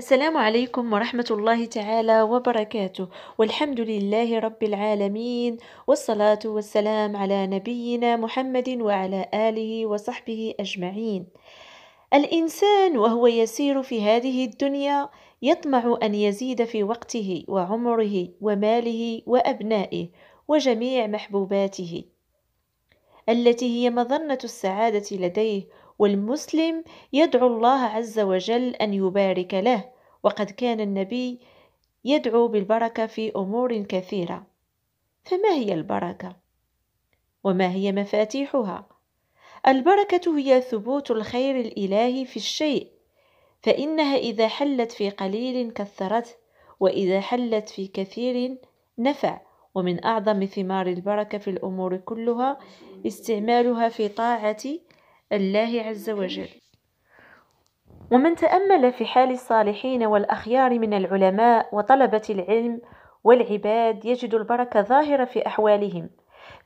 السلام عليكم ورحمة الله تعالى وبركاته والحمد لله رب العالمين والصلاة والسلام على نبينا محمد وعلى آله وصحبه أجمعين الإنسان وهو يسير في هذه الدنيا يطمع أن يزيد في وقته وعمره وماله وأبنائه وجميع محبوباته التي هي مظنة السعادة لديه والمسلم يدعو الله عز وجل أن يبارك له وقد كان النبي يدعو بالبركة في أمور كثيرة فما هي البركة؟ وما هي مفاتيحها؟ البركة هي ثبوت الخير الإلهي في الشيء فإنها إذا حلت في قليل كثرت وإذا حلت في كثير نفع ومن أعظم ثمار البركة في الأمور كلها استعمالها في طاعة الله عز وجل ومن تأمل في حال الصالحين والأخيار من العلماء وطلبة العلم والعباد يجد البركة ظاهرة في أحوالهم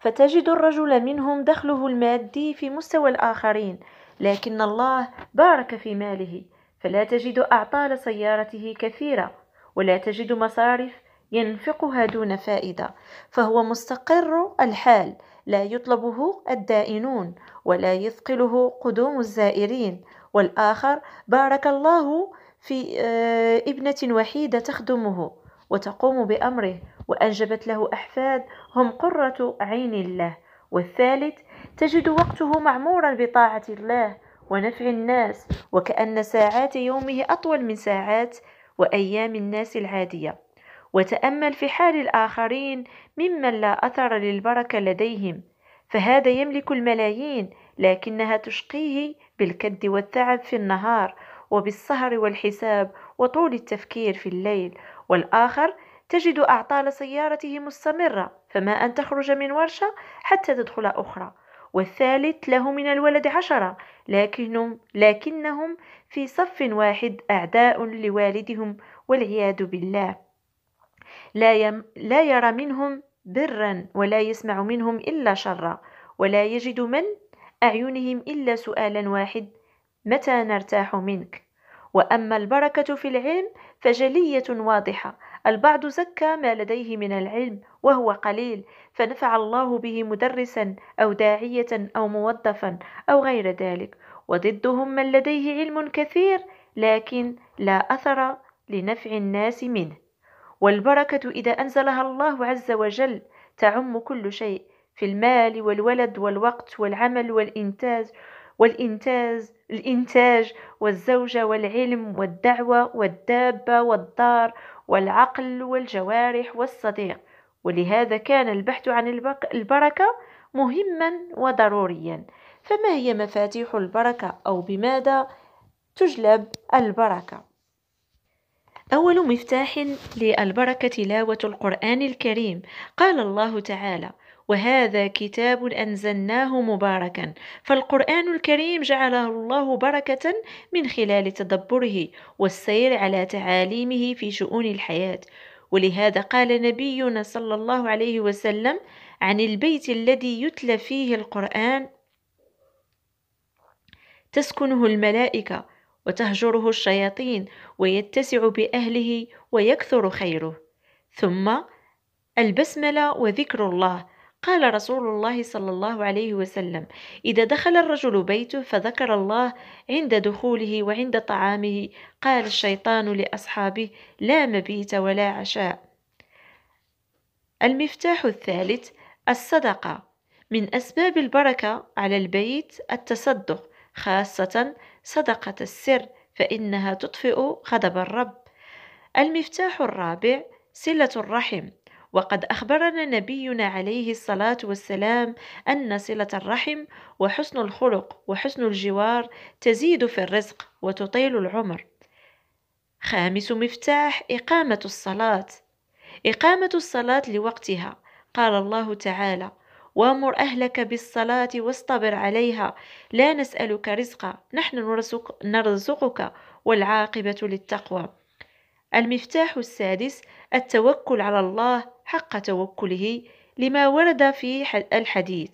فتجد الرجل منهم دخله المادي في مستوى الآخرين لكن الله بارك في ماله فلا تجد أعطال سيارته كثيرة ولا تجد مصارف ينفقها دون فائدة فهو مستقر الحال لا يطلبه الدائنون ولا يثقله قدوم الزائرين والآخر بارك الله في آه، ابنة وحيدة تخدمه وتقوم بأمره وأنجبت له أحفاد هم قرة عين الله والثالث تجد وقته معمورا بطاعة الله ونفع الناس وكأن ساعات يومه أطول من ساعات وأيام الناس العادية وتأمل في حال الآخرين ممن لا أثر للبركة لديهم فهذا يملك الملايين لكنها تشقيه بالكد والتعب في النهار وبالسهر والحساب وطول التفكير في الليل والآخر تجد أعطال سيارته مستمرة فما أن تخرج من ورشة حتى تدخل أخرى والثالث له من الولد عشرة لكنهم, لكنهم في صف واحد أعداء لوالدهم والعياذ بالله لا, يم لا يرى منهم برا ولا يسمع منهم إلا شرا ولا يجد من أعينهم إلا سؤالا واحد متى نرتاح منك وأما البركة في العلم فجلية واضحة البعض زكى ما لديه من العلم وهو قليل فنفع الله به مدرسا أو داعية أو موظفا أو غير ذلك وضدهم من لديه علم كثير لكن لا أثر لنفع الناس منه والبركة إذا أنزلها الله عز وجل تعم كل شيء في المال والولد والوقت والعمل والإنتاج والإنتاج الإنتاج والزوجة والعلم والدعوة والدابة والدار والعقل والجوارح والصديق ولهذا كان البحث عن البركة مهما وضروريا فما هي مفاتيح البركة أو بماذا تجلب البركة أول مفتاح للبركة تلاوة القرآن الكريم قال الله تعالى وهذا كتاب أنزلناه مباركا فالقرآن الكريم جعله الله بركة من خلال تدبره والسير على تعاليمه في شؤون الحياة ولهذا قال نبينا صلى الله عليه وسلم عن البيت الذي يتلى فيه القرآن تسكنه الملائكة وتهجره الشياطين ويتسع بأهله ويكثر خيره ثم البسملة وذكر الله قال رسول الله صلى الله عليه وسلم إذا دخل الرجل بيته فذكر الله عند دخوله وعند طعامه قال الشيطان لأصحابه لا مبيت ولا عشاء المفتاح الثالث الصدقة من أسباب البركة على البيت التصدق خاصة صدقة السر فإنها تطفئ غضب الرب المفتاح الرابع صلة الرحم وقد أخبرنا نبينا عليه الصلاة والسلام أن صلة الرحم وحسن الخلق وحسن الجوار تزيد في الرزق وتطيل العمر. خامس مفتاح إقامة الصلاة إقامة الصلاة لوقتها قال الله تعالى: وامر أهلك بالصلاة واصطبر عليها لا نسألك رزقا نحن نرزق نرزقك والعاقبة للتقوى المفتاح السادس التوكل على الله حق توكله لما ورد في الحديث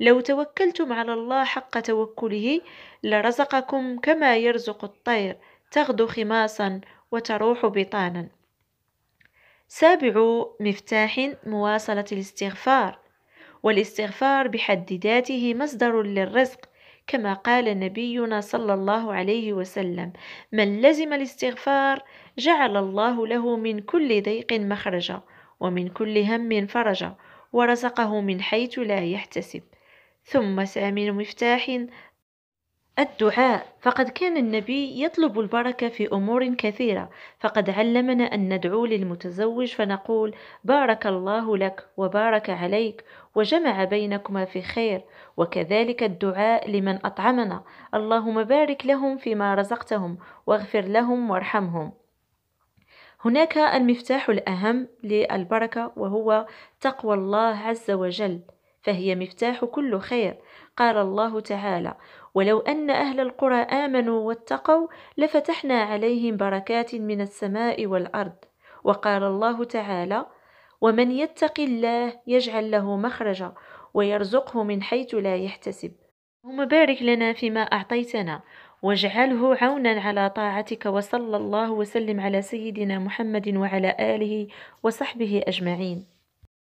لو توكلتم على الله حق توكله لرزقكم كما يرزق الطير تغدو خماصا وتروح بطانا سابع مفتاح مواصلة الاستغفار والاستغفار بحد ذاته مصدر للرزق كما قال نبينا صلى الله عليه وسلم من لزم الاستغفار جعل الله له من كل ضيق مخرجا ومن كل هم فرجا ورزقه من حيث لا يحتسب ثم سامن مفتاح الدعاء فقد كان النبي يطلب البركة في أمور كثيرة فقد علمنا أن ندعو للمتزوج فنقول بارك الله لك وبارك عليك وجمع بينكما في خير وكذلك الدعاء لمن أطعمنا اللهم بارك لهم فيما رزقتهم واغفر لهم وارحمهم هناك المفتاح الأهم للبركة وهو تقوى الله عز وجل فهي مفتاح كل خير قال الله تعالى ولو أن أهل القرى آمنوا واتقوا لفتحنا عليهم بركات من السماء والأرض وقال الله تعالى ومن يتق الله يجعل له مخرجا ويرزقه من حيث لا يحتسب اللهم بارك لنا فيما أعطيتنا واجعله عونا على طاعتك وصلى الله وسلم على سيدنا محمد وعلى آله وصحبه أجمعين